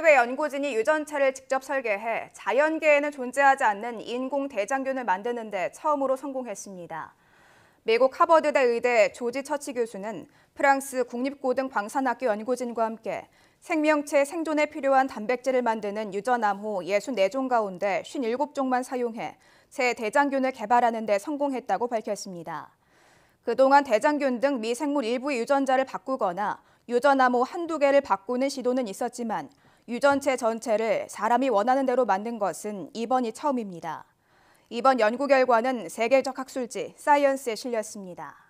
해외 연구진이 유전체를 직접 설계해 자연계에는 존재하지 않는 인공 대장균을 만드는 데 처음으로 성공했습니다. 미국 하버드대 의대 조지 처치 교수는 프랑스 국립고등광산학교 연구진과 함께 생명체 생존에 필요한 단백질을 만드는 유전암호 64종 가운데 57종만 사용해 새 대장균을 개발하는 데 성공했다고 밝혔습니다. 그동안 대장균 등 미생물 일부의 유전자를 바꾸거나 유전암호 한두 개를 바꾸는 시도는 있었지만 유전체 전체를 사람이 원하는 대로 만든 것은 이번이 처음입니다. 이번 연구 결과는 세계적 학술지 사이언스에 실렸습니다.